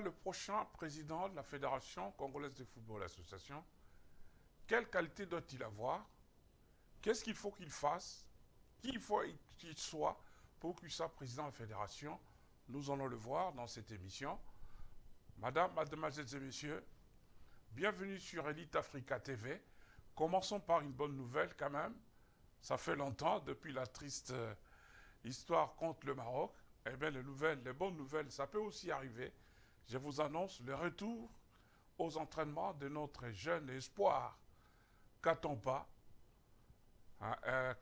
le prochain président de la Fédération congolaise de football association Quelle qualité doit-il avoir Qu'est-ce qu'il faut qu'il fasse Qui il faut qu'il soit pour qu'il soit président de la Fédération Nous allons le voir dans cette émission. Madame, mademoiselles et messieurs, bienvenue sur Elite Africa TV. Commençons par une bonne nouvelle quand même. Ça fait longtemps, depuis la triste euh, histoire contre le Maroc. Eh bien, les nouvelles, les bonnes nouvelles, ça peut aussi arriver je vous annonce le retour aux entraînements de notre jeune espoir, Katompa. Hein, euh,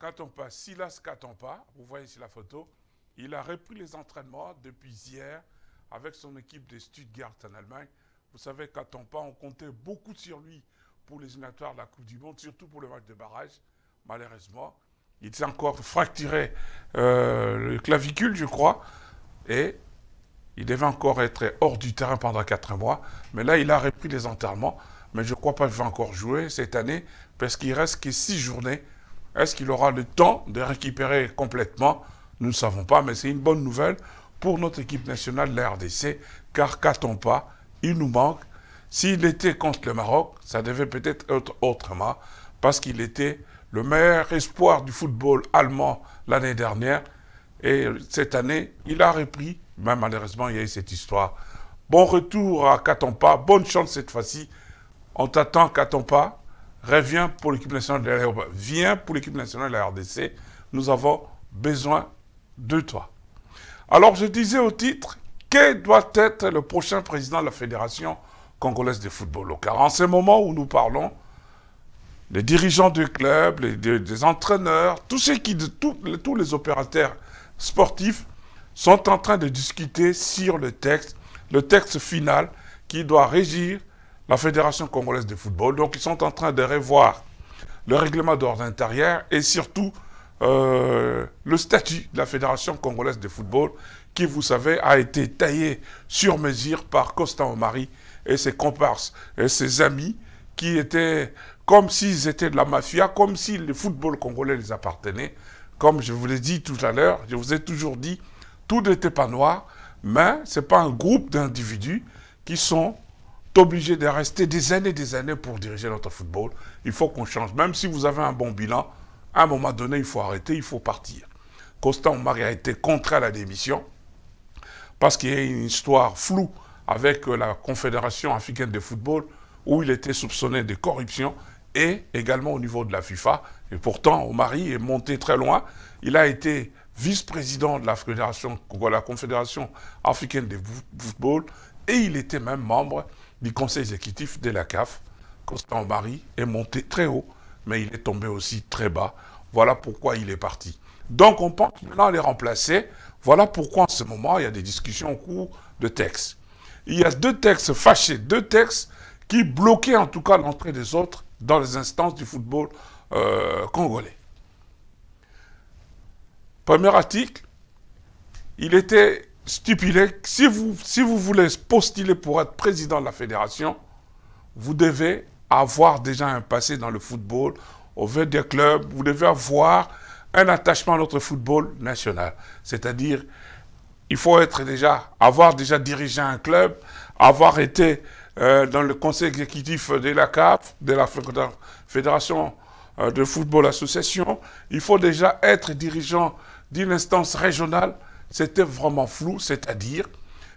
Silas Katompa, vous voyez ici la photo, il a repris les entraînements depuis hier avec son équipe de Stuttgart en Allemagne. Vous savez, Katompa, on comptait beaucoup sur lui pour les éliminatoires de la Coupe du Monde, surtout pour le match de barrage. Malheureusement, il s'est encore fracturé euh, le clavicule, je crois, et il devait encore être hors du terrain pendant quatre mois, mais là, il a repris les enterrements. Mais je ne crois pas qu'il va encore jouer cette année, parce qu'il reste que six journées. Est-ce qu'il aura le temps de récupérer complètement Nous ne savons pas, mais c'est une bonne nouvelle pour notre équipe nationale de la RDC, car qu'attend pas Il nous manque. S'il était contre le Maroc, ça devait peut-être être autrement, parce qu'il était le meilleur espoir du football allemand l'année dernière. Et cette année, il a repris mais malheureusement, il y a eu cette histoire. Bon retour à Katompa. Bonne chance cette fois-ci. On t'attend, Katompa. Reviens pour l'équipe nationale de la Viens pour l'équipe nationale de la RDC. Nous avons besoin de toi. Alors, je disais au titre, quel doit être le prochain président de la Fédération congolaise de football Car en ce moment où nous parlons, les dirigeants du club, les, des, entraîneurs, tous, ceux qui, tous les opérateurs sportifs sont en train de discuter sur le texte, le texte final qui doit régir la Fédération congolaise de football. Donc ils sont en train de revoir le règlement d'ordre intérieur et surtout euh, le statut de la Fédération congolaise de football qui, vous savez, a été taillé sur mesure par Constant Omari et ses comparses et ses amis qui étaient comme s'ils étaient de la mafia, comme si le football congolais les appartenait. Comme je vous l'ai dit tout à l'heure, je vous ai toujours dit, tout n'était pas noir, mais ce n'est pas un groupe d'individus qui sont obligés de rester des années et des années pour diriger notre football. Il faut qu'on change. Même si vous avez un bon bilan, à un moment donné, il faut arrêter, il faut partir. Constant Omar a été contraint à la démission parce qu'il y a une histoire floue avec la Confédération africaine de football où il était soupçonné de corruption et également au niveau de la FIFA. Et pourtant, Omari est monté très loin. Il a été vice-président de la, Confédération africaine de football, et il était même membre du conseil exécutif de la CAF. Constant Marie est monté très haut, mais il est tombé aussi très bas. Voilà pourquoi il est parti. Donc on pense maintenant les remplacer. Voilà pourquoi en ce moment, il y a des discussions en cours de textes. Il y a deux textes fâchés, deux textes qui bloquaient en tout cas l'entrée des autres dans les instances du football euh, congolais. Premier article, il était stipulé que si vous, si vous voulez postuler pour être président de la fédération, vous devez avoir déjà un passé dans le football, au vu des clubs, vous devez avoir un attachement à notre football national. C'est-à-dire, il faut être déjà, avoir déjà dirigé un club, avoir été euh, dans le conseil exécutif de la CAF, de la Fédération euh, de football association, il faut déjà être dirigeant d'une instance régionale, c'était vraiment flou, c'est-à-dire,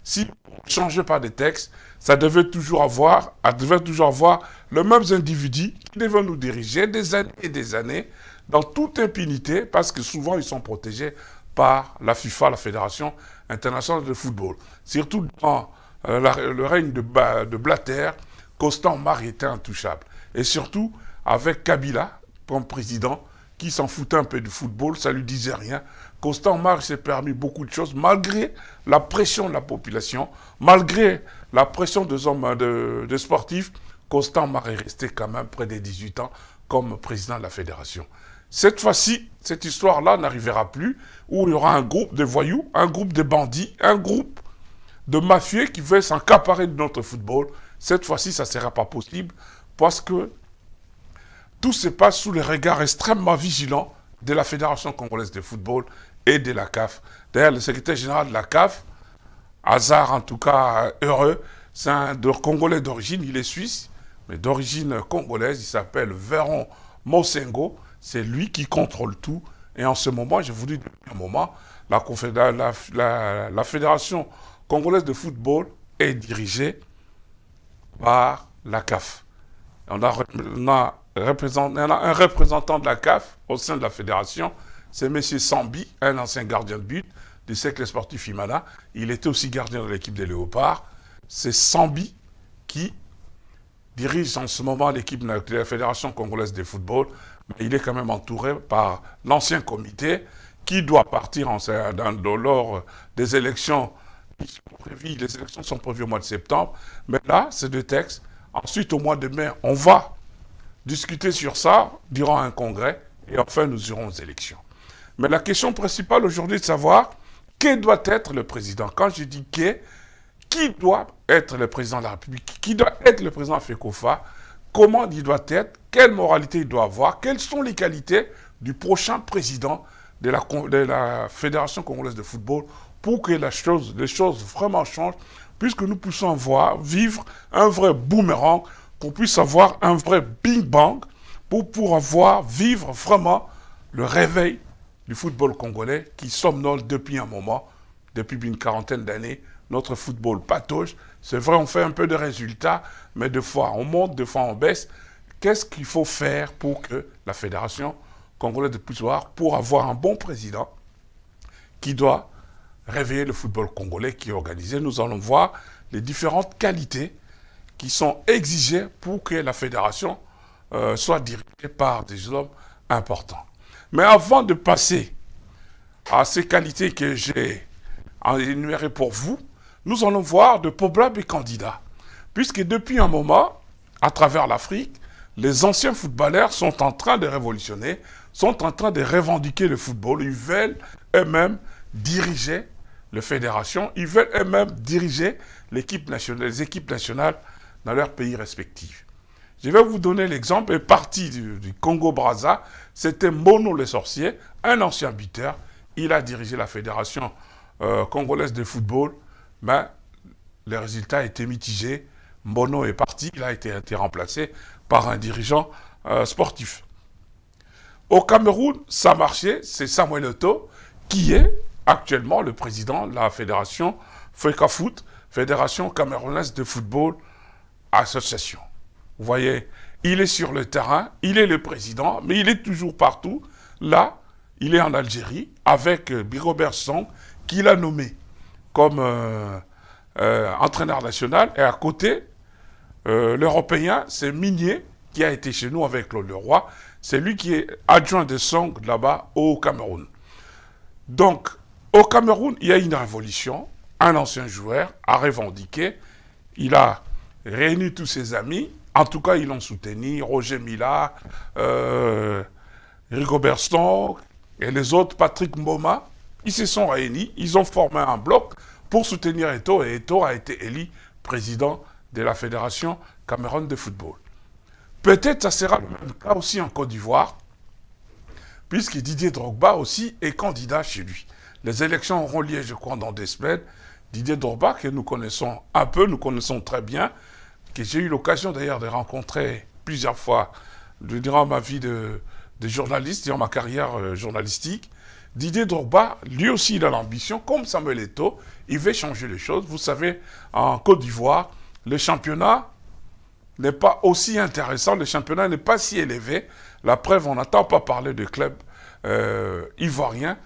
si on ne changeait pas de texte, ça devait toujours avoir, devait toujours avoir le même individu qui devait nous diriger des années et des années dans toute impunité, parce que souvent ils sont protégés par la FIFA, la Fédération internationale de football. Surtout dans euh, le règne de, de Blatter, Constant Mar était intouchable. Et surtout avec Kabila comme président, qui s'en foutait un peu du football, ça lui disait rien. Constant Marc s'est permis beaucoup de choses malgré la pression de la population, malgré la pression des hommes, hein, de, sportifs. Constant Marc est resté quand même près des 18 ans comme président de la fédération. Cette fois-ci, cette histoire-là n'arrivera plus, où il y aura un groupe de voyous, un groupe de bandits, un groupe de mafieux qui veulent s'encaparer de notre football. Cette fois-ci, ça ne sera pas possible parce que tout se passe sous le regard extrêmement vigilant de la Fédération congolaise de football et de la CAF. D'ailleurs, le secrétaire général de la CAF, hasard en tout cas euh, heureux, c'est un Congolais d'origine, il est suisse, mais d'origine congolaise, il s'appelle Véron Mosengo. C'est lui qui contrôle tout. Et en ce moment, je vous dis un moment, la, Fédération congolaise de football est dirigée par la CAF. on a un représentant de la CAF au sein de la fédération, c'est M. Sambi, un ancien gardien de but du siècle sportif Imana. Il était aussi gardien de l'équipe des Léopards. C'est Sambi qui dirige en ce moment l'équipe de la Fédération congolaise de football. Mais il est quand même entouré par l'ancien comité qui doit partir en, lors des élections qui prévues. Les élections sont prévues au mois de septembre. Mais là, c'est deux textes. Ensuite, au mois de mai, on va discuter sur ça durant un congrès et enfin nous aurons aux élections. Mais la question principale aujourd'hui est de savoir qui doit être le président. Quand je dis qui, qui doit être le président de la République, qui doit être le président FECOFA, comment il doit être, quelle moralité il doit avoir, quelles sont les qualités du prochain président de la, Fédération congolaise de football pour que les choses vraiment changent, puisque nous puissions voir, vivre un vrai boomerang qu'on puisse avoir un vrai Big Bang pour pouvoir vivre vraiment le réveil du football congolais qui somnole depuis un moment, depuis une quarantaine d'années, notre football patoche. C'est vrai, on fait un peu de résultats, mais des fois on monte, des fois on baisse. Qu'est-ce qu'il faut faire pour que la Fédération congolaise de pouvoir, pour avoir un bon président qui doit réveiller le football congolais qui est organisé Nous allons voir les différentes qualités qui sont exigés pour que la fédération euh, soit dirigée par des hommes importants. Mais avant de passer à ces qualités que j'ai énumérées pour vous, nous allons voir de probables candidats. Puisque depuis un moment, à travers l'Afrique, les anciens footballeurs sont en train de révolutionner, sont en train de revendiquer le football. Ils veulent eux-mêmes diriger la fédération, ils veulent eux-mêmes diriger l'équipe nationale, les équipes nationales dans leurs pays respectifs. Je vais vous donner l'exemple, Une parti du, Congo-Braza, c'était Mono le sorcier, un ancien buteur. Il a dirigé la fédération euh, congolaise de football, mais les résultats étaient mitigés. Mono est parti, il a été, remplacé par un dirigeant euh, sportif. Au Cameroun, ça marchait, c'est Samuel Otto qui est actuellement le président de la fédération Fecafoot, Fédération camerounaise de football association. Vous voyez, il est sur le terrain, il est le président, mais il est toujours partout. Là, il est en Algérie avec Birobert euh, Song, qu'il a nommé comme euh, euh, entraîneur national. Et à côté, l'Européen, c'est Minier, qui a été chez nous avec Claude Leroy. C'est lui qui est adjoint de Song là-bas au Cameroun. Donc, au Cameroun, il y a une révolution. Un ancien joueur a revendiqué, il a réuni tous ses amis. En tout cas, ils l'ont soutenu. Roger Mila, euh, Rico Berston et les autres, Patrick Moma. Ils se sont réunis. Ils ont formé un bloc pour soutenir Eto. Et Eto a été élu président de la Fédération Cameroun de football. Peut-être ça sera le cas aussi en Côte d'Ivoire, puisque Didier Drogba aussi est candidat chez lui. Les élections auront lieu, je crois, dans des semaines. Didier Drogba, que nous connaissons un peu, nous connaissons très bien, j'ai eu l'occasion d'ailleurs de rencontrer plusieurs fois durant ma vie de, journaliste, durant ma carrière euh, journalistique, Didier Drogba, lui aussi, il a l'ambition, comme Samuel Eto'o, il veut changer les choses. Vous savez, en Côte d'Ivoire, le championnat n'est pas aussi intéressant, le championnat n'est pas si élevé. La preuve, on n'entend pas parler de clubs euh, ivoiriens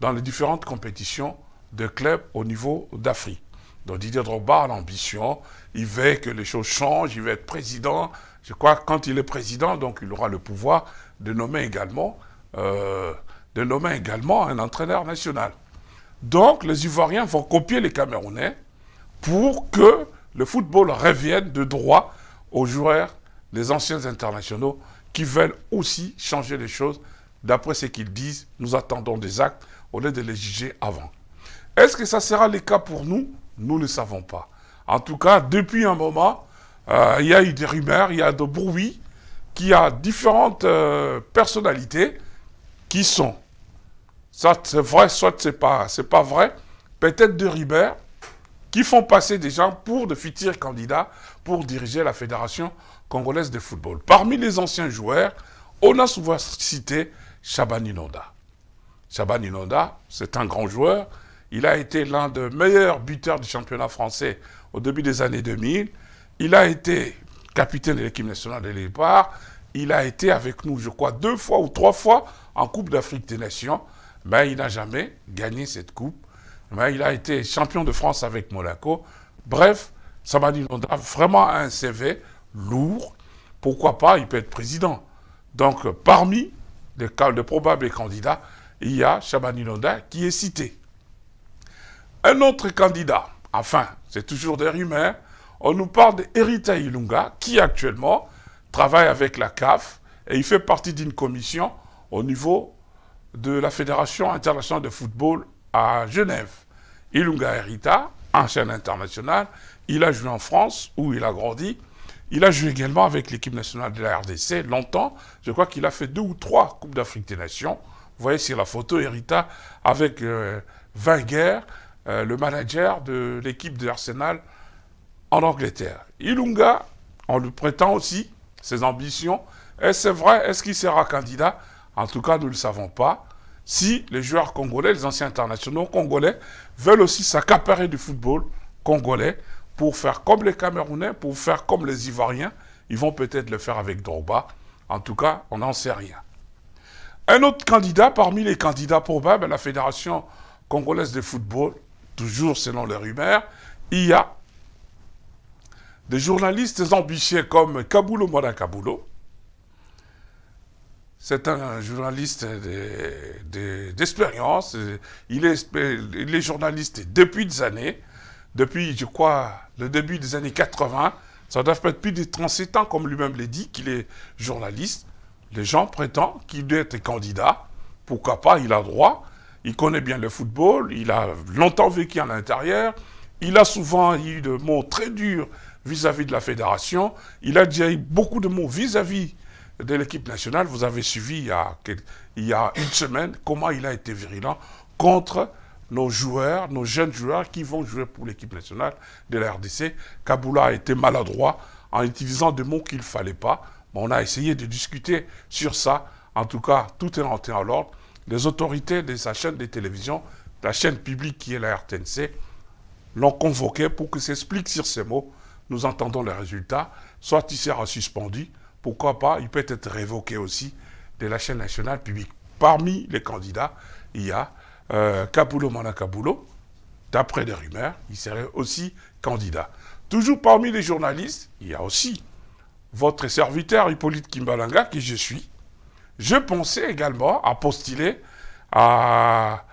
dans les différentes compétitions de clubs au niveau d'Afrique. Donc Didier Drogba a l'ambition, il veut que les choses changent, il veut être président. Je crois que quand il est président, donc il aura le pouvoir de nommer également, euh, de nommer également un entraîneur national. Donc les Ivoiriens vont copier les Camerounais pour que le football revienne de droit aux joueurs, les anciens internationaux, qui veulent aussi changer les choses d'après ce qu'ils disent. Nous attendons des actes au lieu de les juger avant. Est-ce que ça sera le cas pour nous nous ne savons pas. En tout cas, depuis un moment, euh, il y a eu des rumeurs, il y a de bruits, qui a différentes euh, personnalités qui sont. Soit c'est vrai, soit c'est pas, pas vrai. Peut-être des rumeurs qui font passer des gens pour de futurs candidats pour diriger la Fédération congolaise de football. Parmi les anciens joueurs, on a souvent cité Chaban Inonda. Chaban Inonda, c'est un grand joueur, il a été l'un des meilleurs buteurs du championnat français au début des années 2000. Il a été capitaine de l'équipe nationale de départ. Il a été avec nous, je crois, deux fois ou trois fois en Coupe d'Afrique des Nations. Mais il n'a jamais gagné cette Coupe. Mais il a été champion de France avec Monaco. Bref, Samadi a vraiment un CV lourd. Pourquoi pas, il peut être président. Donc, parmi les, probables candidats, il y a Shabani Londa qui est cité. Un autre candidat, enfin, c'est toujours des rumeurs, on nous parle d'Erita Ilunga, qui actuellement travaille avec la CAF et il fait partie d'une commission au niveau de la Fédération internationale de football à Genève. Ilunga Erita, ancien international, il a joué en France où il a grandi. Il a joué également avec l'équipe nationale de la RDC longtemps. Je crois qu'il a fait deux ou trois Coupes d'Afrique des Nations. Vous voyez sur la photo Erita avec 20 euh, guerres, euh, le manager de l'équipe de Arsenal en Angleterre. Ilunga, on lui prétend aussi ses ambitions. Est-ce vrai Est-ce qu'il sera candidat En tout cas, nous ne le savons pas. Si les joueurs congolais, les anciens internationaux congolais, veulent aussi s'accaparer du football congolais pour faire comme les Camerounais, pour faire comme les Ivoiriens, ils vont peut-être le faire avec Drogba. En tout cas, on n'en sait rien. Un autre candidat parmi les candidats probables à la Fédération congolaise de football, toujours selon les rumeurs, il y a des journalistes ambitieux comme Kabulo Mora C'est un journaliste d'expérience. il, est, journaliste depuis des années, depuis, je crois, le début des années 80. Ça doit être plus de 37 ans, comme lui-même l'a dit, qu'il est journaliste. Les gens prétendent qu'il doit être candidat. Pourquoi pas, il a droit il connaît bien le football, il a longtemps vécu à l'intérieur, il a souvent eu de mots très durs vis-à-vis de la fédération, il a déjà eu beaucoup de mots vis-à-vis de l'équipe nationale. Vous avez suivi il y, a, une semaine comment il a été virulent contre nos joueurs, nos jeunes joueurs qui vont jouer pour l'équipe nationale de la RDC. Kaboula a été maladroit en utilisant des mots qu'il ne fallait pas. Mais on a essayé de discuter sur ça. En tout cas, tout est rentré en l'ordre les autorités de sa chaîne de télévision, la chaîne publique qui est la RTNC, l'ont convoqué pour que s'explique sur ces mots. Nous entendons les résultats. Soit il sera suspendu, pourquoi pas, il peut être révoqué aussi de la chaîne nationale publique. Parmi les candidats, il y a euh, Manakabulo. D'après des rumeurs, il serait aussi candidat. Toujours parmi les journalistes, il y a aussi votre serviteur Hippolyte Kimbalanga, qui je suis, je pensais également à postuler à,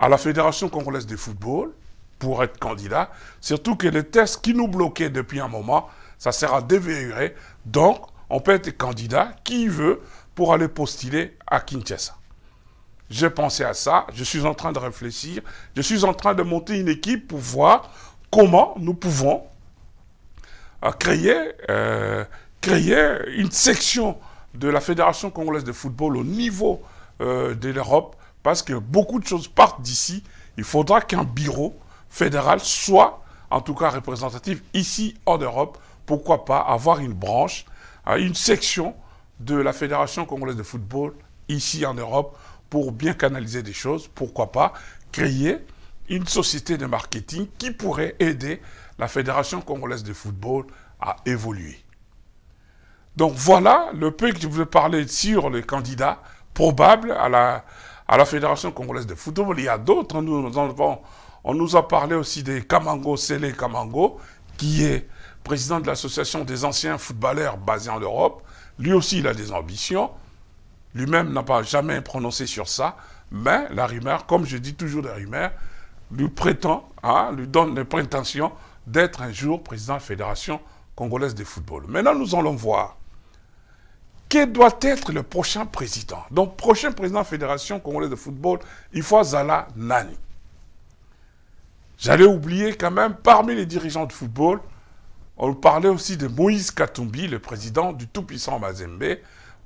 la Fédération congolaise de football pour être candidat, surtout que les tests qui nous bloquaient depuis un moment, ça sera dévéré. Donc, on peut être candidat qui veut pour aller postuler à Kinshasa. J'ai pensé à ça, je suis en train de réfléchir, je suis en train de monter une équipe pour voir comment nous pouvons euh, créer, euh, créer une section de la Fédération congolaise de football au niveau euh, de l'Europe, parce que beaucoup de choses partent d'ici. Il faudra qu'un bureau fédéral soit, en tout cas, représentatif ici en Europe. Pourquoi pas avoir une branche, euh, une section de la Fédération congolaise de football ici en Europe pour bien canaliser des choses. Pourquoi pas créer une société de marketing qui pourrait aider la Fédération congolaise de football à évoluer. Donc voilà le peu que je voulais parler sur les candidats probables à la, Fédération congolaise de football. Il y a d'autres. Hein. Nous, en avons, on nous a parlé aussi de Kamango Sélé Kamango, qui est président de l'association des anciens footballeurs basés en Europe. Lui aussi, il a des ambitions. Lui-même n'a pas jamais prononcé sur ça. Mais la rumeur, comme je dis toujours la rumeur, lui prétend, hein, lui donne les prétentions d'être un jour président de la Fédération congolaise de football. Maintenant, nous allons voir qui doit être le prochain président Donc, prochain président de la Fédération congolaise de football, il faut Zala Nani. J'allais oublier quand même, parmi les dirigeants de football, on parlait aussi de Moïse Katumbi, le président du tout-puissant Mazembe.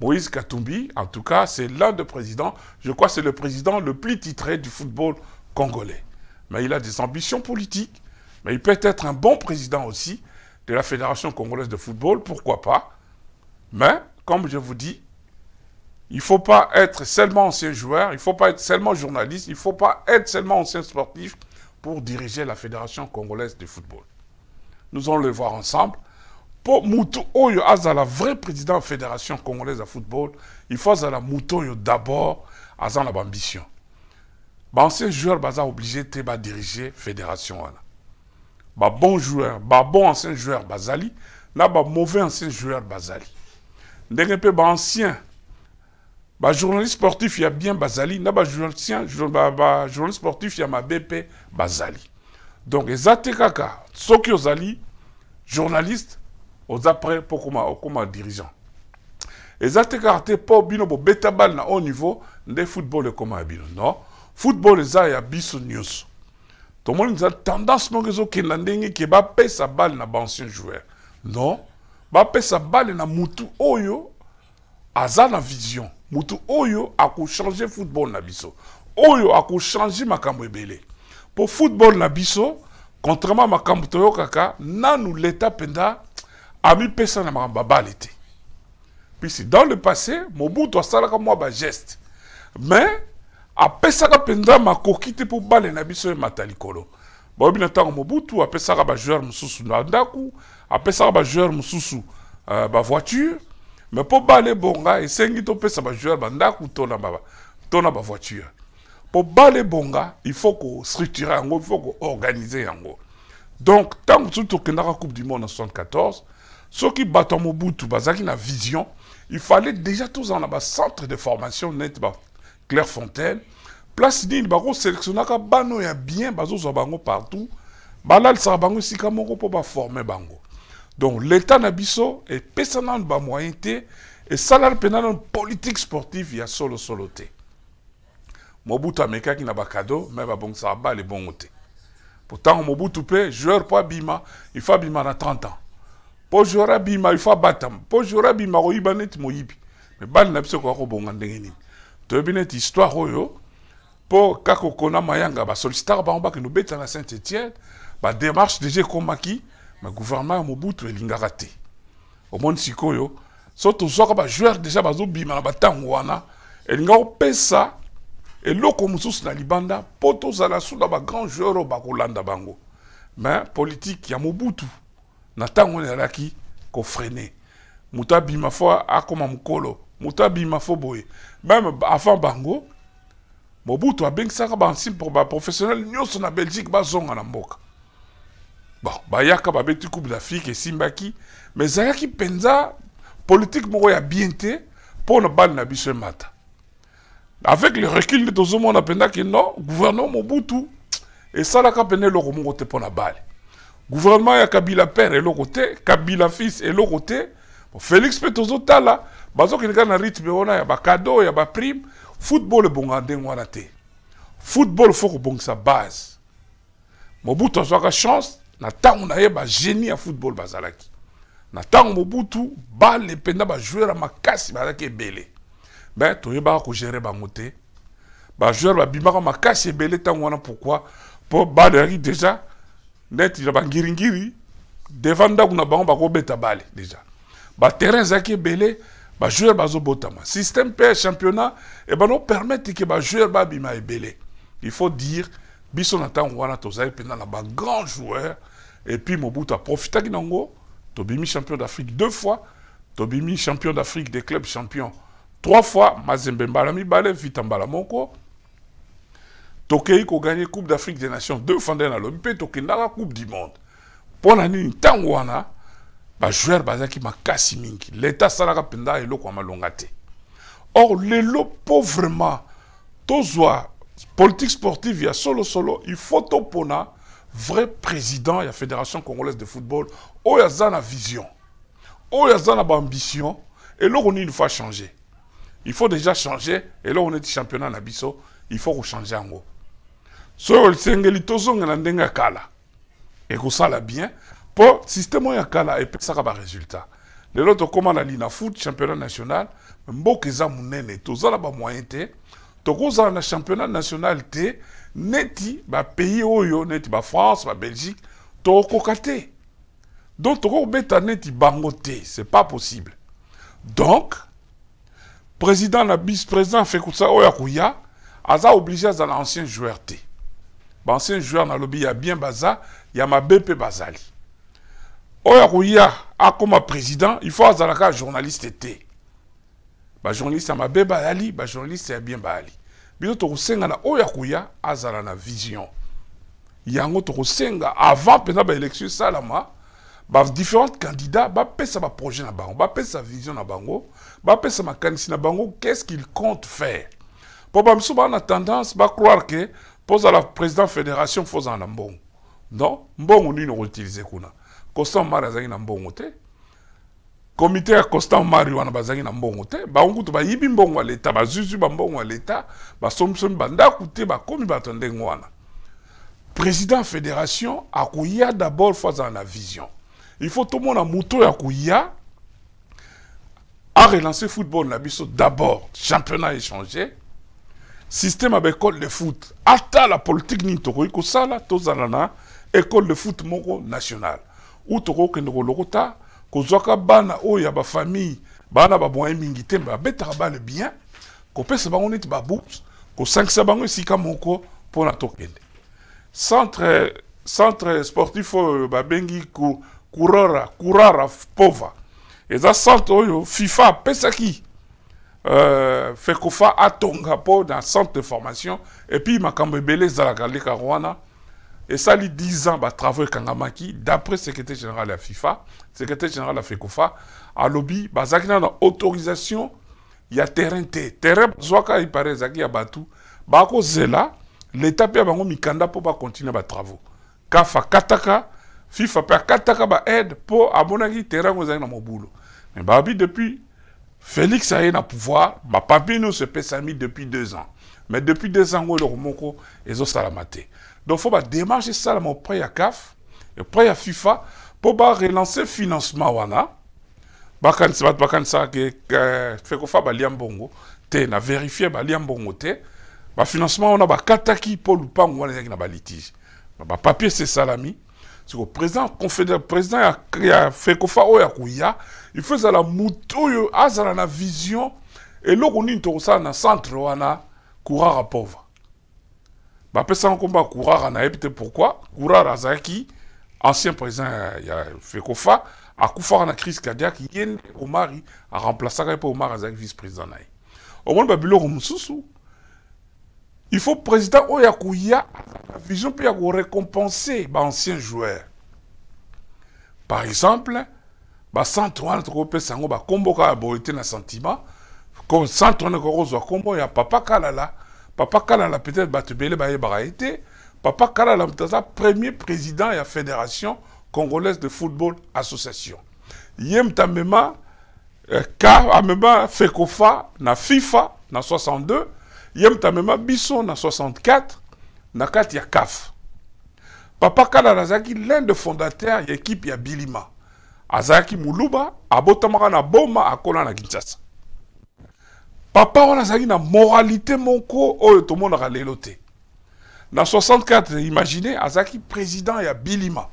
Moïse Katumbi, en tout cas, c'est l'un des présidents, je crois c'est le président le plus titré du football congolais. Mais il a des ambitions politiques, mais il peut être un bon président aussi de la Fédération congolaise de football, pourquoi pas. Mais comme je vous dis, il ne faut pas être seulement ancien joueur, il ne faut pas être seulement journaliste, il ne faut pas être seulement ancien sportif pour diriger la Fédération congolaise de football. Nous allons le voir ensemble. Pour Moutou Oyo oh, la vrai président de la Fédération congolaise de football, il faut Azala Moutou d'abord, Azala ambition. Bah, ancien joueur, bazar bah, obligé de bah, diriger la Fédération. Ba bon joueur, bon ancien joueur, Bazali, là, mauvais ancien joueur, Bazali peu mpe Ba journaliste sportif il y a bien bazali na journaliste, ba, sportif il y a ma BP bazali donc eza te kaka soki ozali journaliste aux après pour okoma, dirigeant eza te kaka te mpo bino bobeta bale na haut niveau de football ekoma ya bino non football news. ya biso nyonso tomoni a tendance moko ezokenda ndenge ke sa bal na baancien joueur non pesa bale na mutu oyo aza na vision mutu oyo changer football na biso oyo changer makambo ebele Pour football na biso contrairement makambo kaka, nanu leta ami amipesa na makambo Puis te dans le passé mobutu asalaka mwa geste. mais apesaka mpenza makoki quitter pour bale na biso matalikolo kolo bayebi na ntango mobutu apesaka bajoueur mosusu na ndako apesaka bajoueur mosusu uh, voiture. mais pour baler bonga et mpo bale ebonga esengi topesa bajoueur bandako to na voiture. Pour baler bonga, il faut kostructure yango il faut koorganize yango donc tant ntango soki tokendaka coupe du monde en 74 ceux qui battent mobutu bazalaki na vision il fallait déjà tous en bas centre de formation nete claire fontaine place nini bakoselektionaka bana ya bien bazozwa bango partout balalisaka bango esika moko mpo baforme bango donc l'état na biso epesa nanu bamoyen te esalani mpenza nanu politique sportive ya solosolo te mobutu amekaki na bakado me babongisaka bale bongo te po ntango mobutu mpe joueur mpo abima ifo abima na 30 ans mpo joueur abima ifo abatama mpo joueur abima koyiba neti moyibi me bale na biso ekoka kobonga ndenge nini toyebi neti histoire oyo mpo kaka okona mayanga basolicitar ke no beta na saint etienne démarche déjà ekomaki ma gouvernement ya mobutu elingaka te monde sikoyo so ba joueur déjà bazobima na bantango wana elinga kopesa eloko sous na libanda mpo tozala su ba grand joueur ba Koulanda bango mais politique ya mobutu na ntango raki ko kofrene mutabi ma fo akoma mokolo mutabi ma fo boye meme avant bango mobutu ma bah, bah, professionnel baprofessionnel nyonso na belgique bazonga na mboka bon bayaka petit coupe d'afrique simbaki, mais qui mpenza politique politique ya bien pour la balle na biso matin. avec le recul on a pensé que non gouvernement mobutu le pour la Le gouvernement ya kabila père kabila fils félix bah, na rythme ya bakado ya prime football ebongaka ndenge wana te football bon sa base mobutu azwaka chance na ntango na ye bah, génie à football bazalaki na ntango mobutu bale ba bajoueur à makasi ba ko me ben, toyebaka kogere bango te bajoueur bah, babimaka makasi ebele ntango wana pourkui mpo bale yaki déjà neti ba ngiringiri devant ndako na bango beta bale déjà bah, terrain ezalaki belé le botama système père championnat e que permettre joueur baba bimaye ebele il faut dire biso na ntango wana tozali la ba grand joueur puis mobutu nango tobimi champion d'afrique deux fois tobimi champion d'afrique des clubs champions trois fois mazembe mbala mibale vita mbala moko tokei la coupe d'afrique des nations deux fois nde nalobi mpe la coupe du monde pona ni tant bajoueur bazalaki makasi mingi leta asalaka mpenza eloko ya malonga te or lelo lo pauvrement tozwa politique sportive ya solo solo il faut topona vrai président ya fédération congolaise de football oyo aza na vision oyo aza na on ni une fois changer il faut déjà changer et on est championnat na biso il faut so yango soki osengeli tozongela ndenge ya kala l'a bien mpo systeme ya kala epesaka baresultat lelo tokóma la li na foot championnat national mboka eza monene tozala bamoyen te tokozala na championnat national te neti bapays oyo neti bafrance babelgique tokoka te donc tokobeta neti bango te c'est pas possible donc président la bis président fekusa oyo akoya ça oblige za l'ancien joueur te baancien joueur nalobi ya bien baza ya mabe mpe bazali oyo a comme président il faut azalaka journaliste te bajournaliste ya mabe ba journaliste a bien bayali biso tokosenga na oyo akoya na vision yango tokosenga avant ba différents candidats, ba pesa ba projet na bango pesa vision na bango ma makanisi na bango qu'est-ce qu'il compte faire mpo bamiso ba na tendance pose à la président fédération fozala na mbongo non mbongo nini okoutilize kouna constant mari azalaki na mbongo te constant mari wana bazalaki na mbongo te bango kutu l'état. mbongo ya leta bazwizwi l'état. ya leta basomisomi bandako te bakomi bato président fédération akoya d'abord faisant la na vision il faut tout tomona moto oyo à relancer football na biso d'abord championnat échangé système avec de foot ata la politique nini tokoki kosala tozanana école de foot moko national. u tokokende kolokota kozwaka bana oyo ya bafamille bana bamoye mingi te me babetaka bale bien kopesa bango neti babourse kosangisa bango esika moko mpona tokende centre, centre sportif oyo babengi ku, kurara kurara pova eza centre oyo fifa apesaki euh, fekofa atonga mpo na centre de formation epuis makambo ebele ezalaka lekaka wana Et ça, lui, 10 ans, bah, travail Kangamaki, d'après le secrétaire général de la FIFA, le secrétaire général de la FECOFA, à lobby, bah, autorisation, il y a terrain T. Terrain, soit il paraît, Zaki, il Batou. Bah, Zela, l'État, il y a un Mikanda pour bah, continuer les travaux. Kafa, Kataka, FIFA, pa, Kataka, bah, aide pour abonner terrain, vous avez dans mon boulot. Mais, bah, depuis, Félix a eu le pouvoir, bah, papi, nous, se paie depuis deux ans. Mais depuis deux ans, il y a le Romoko, et Zosalamate donc faut ba à mon auprès à caf et auprès à fifa pour relancer le financement wana que fait bakanisaka fe bah liam bongo t'es na verifie balia mbongo te bafinancement wana bakataki mpo lupango wana ezalaki na l'ami. bapapier sesalami le président a oh, ya fekofa oyo akoya il faisait la motu oyo azala na vision et eloko nini tokosala na centre wana courant pauvre bapesa ngo nkombo Koura en nayebi te pourquoi Koura Razaki, ancien président ya, ya fekofa akufaka na crise cardiaque Yen omari a remplacé mpo omari azalaki vice président Au ye omoni babiloko mosusu il faut président oyo akoya vision pour récompenser bah ancien joueur par exemple bah wana tokopesa yango bakombo kaka boye te na sentiment centre wana kokozwa kombo ya papa kalala papa kalala peut-être batubele baye de papa Kala moto premier président la fédération congolaise de football association yem moto a euh, ka amema fekofa na fifa na 62 yem même bison Bisson na 64 na kati ya caf papa kalala été l'un des fondateurs de équipe ya bilima azalaki muluba abotamaka na boma akola na kinshasa papa on wana que na moralité tout oh, le monde a l'éloté. Dans 64 imaginez, Azaki président a bilima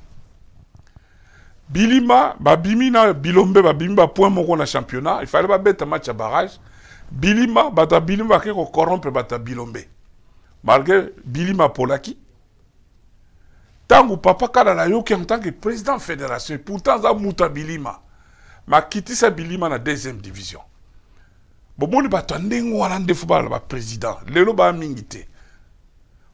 bilima babimi na bilombe babimi bah, point moko na championnat mettre un match à barrage bilima à barrage. bilima qui kocorrompre bato bilombe malgré bilima Tant que papa kala qui en tant que président de la fédération pourtant aza mutu un bilima makitisa bilima la deuxième division bomoni bato ya ndenge wana nde fo bala na baprésident lelo baya mingi te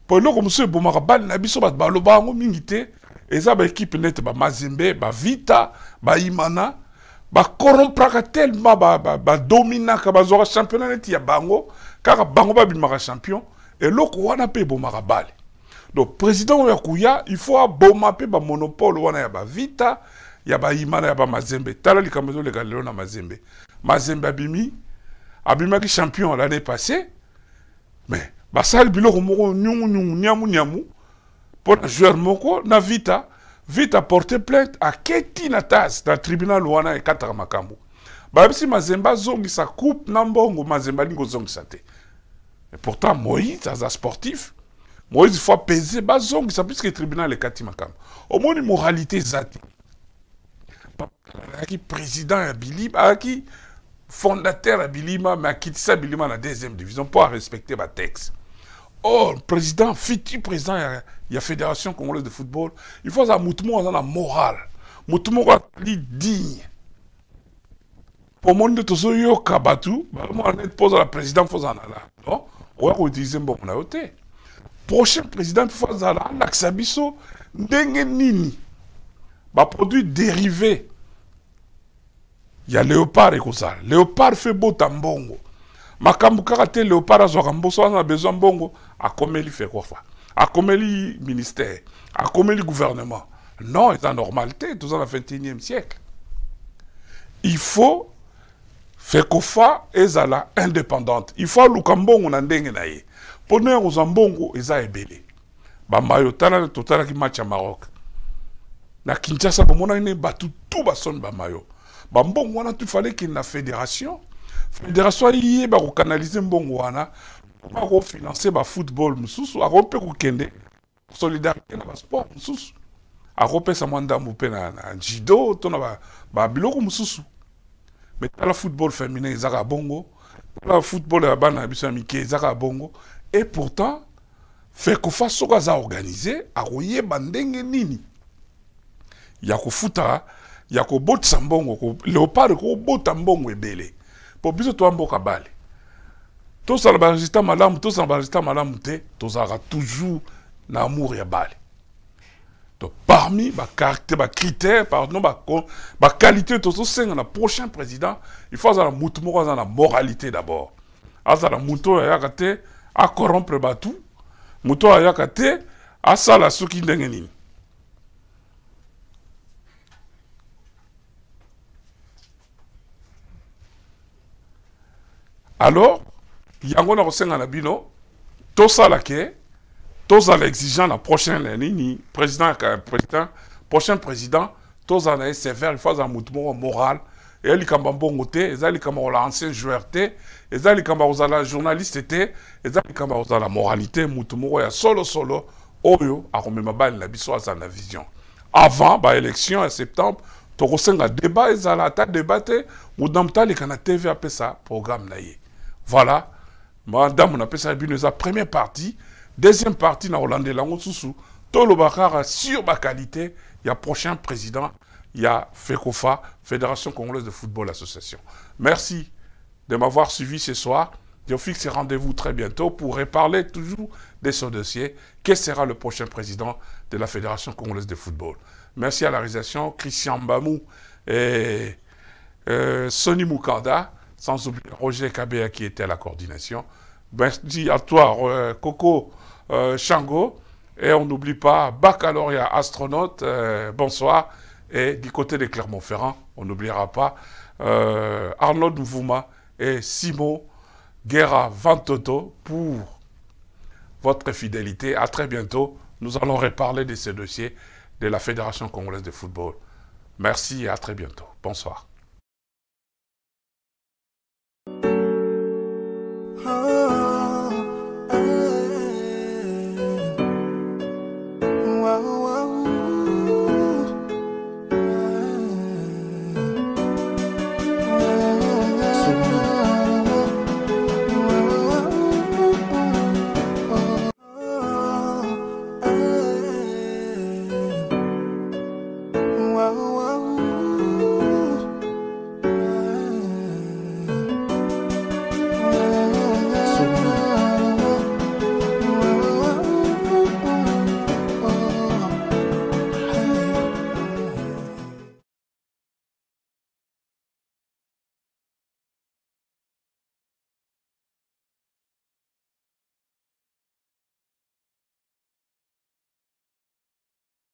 mpo eloko mosusu ebomaka bale na biso bato baloba yango mingi te eza baekipe nete bamazembe bavita baimana bakorompraka telema badominaka ba, ba bazwaka championnat neti ya bango kaka bango babimaka champion eloko wana mpe ebomaka bale donc président oyo akuya il faut aboma mpe bamonopole wana ya bavita ya baimana ya bamazembe tala likambo ezoleka lelo na mazembe mazembe abimi abimaki champion l'année passée mais basali biloko moko nyungunyungu niamunyamu mpo na joueur moko na vita vita porte plainte Keti na tas na tribunal wana ekataka makambo bayebisi mazemba sa coupe na mbongo mazemba Lingo Zongi te et pourtant moïse asa sportif moïse fois pese bazongisa puisque tribunal Au moins une moralité zati. Papa, qui président ya bilib qui fondateur à Bilima, mais Kitsa Bilima la deuxième division pour respecter ma texte. Or, président, futur président, il y a Fédération congolaise de football, il faut un mutumo dans la morale. Moutement digne. Pour moi, nous sommes kabatu, moi, on est pose à la présidente, faut Non? On va utiliser bon, la hauteur. Prochain président, il faut en aller. nini. produit dérivé a léopard ça. léopard fait beau mbongo ma kaka te léopard azwaka mboso wana a besoin mbongo A comme il ministère il gouvernement non eza anormalité te dans le 21e siècle il faut fekofa ezala indépendante il faut aluka mbongo na ndenge na ye mpona ya kozwa mbongo eza ebele bambayo tala totalaki match ya maroc na kinshasa bomonani tout bato tu basoni bamayo bambongo wana qu'il na fédération fédération ko bah, canaliser mbongo wana mpo akofinanse bafootball mosusu akope kokende solidarité na basport mosusu akopesa mwa ndambo mpe na, na judo to na babiloko ba mosusu me tala football féminin ezaka bongo la football ya bana na biso ya mike ezaka bongo et pourtant fait fekofa soko aza organise akoyeba ndenge nini ya kofuta ya kobotisa mbongo leopard kobota mbongo ebele mpo biso twamboka bale tosala baresultat malamu tosala baresultat malamu te tozalaka toujours na amour ya bale donc parmi ba bacritère pardon qui tozosenga na prochain président il faut azala mutu moko na moralité d'abord azala mutu oyo ayaka te corrompre bato mutu oyo ayaka te asala soki ndenge nini alors yango na bino exigeant la prochaine eh, la président président prochain président tous en est sévère il faut de moral te il y ancien joueur journaliste moralité solo solo oyo il biso a na vision avant élection en septembre la débat ezala un débat te modamu taleka na tv programme voilà. Madame, on appelle ça la première partie. Deuxième partie, na hollande la Ngosusu. Tolo Bakara, sur ma qualité, il y a prochain président, il y a FECOFA, Fédération Congolaise de Football Association. Merci de m'avoir suivi ce soir. Je fixe rendez-vous très bientôt pour reparler toujours de ce dossier. Qui sera le prochain président de la Fédération Congolaise de Football Merci à la réalisation, Christian Mbamou et euh, Sonny Mukanda sans oublier Roger Kabea qui était à la coordination. Merci ben, à toi, euh, Coco Chango. Euh, et on n'oublie pas baccalauréat astronaute, euh, bonsoir. Et du côté de Clermont-Ferrand, on n'oubliera pas Arnaud Mvouma et Simo Guerra Vantoto pour votre fidélité. À très bientôt. Nous allons reparler de ce dossier de la Fédération congolaise de football. Merci et à très bientôt. Bonsoir.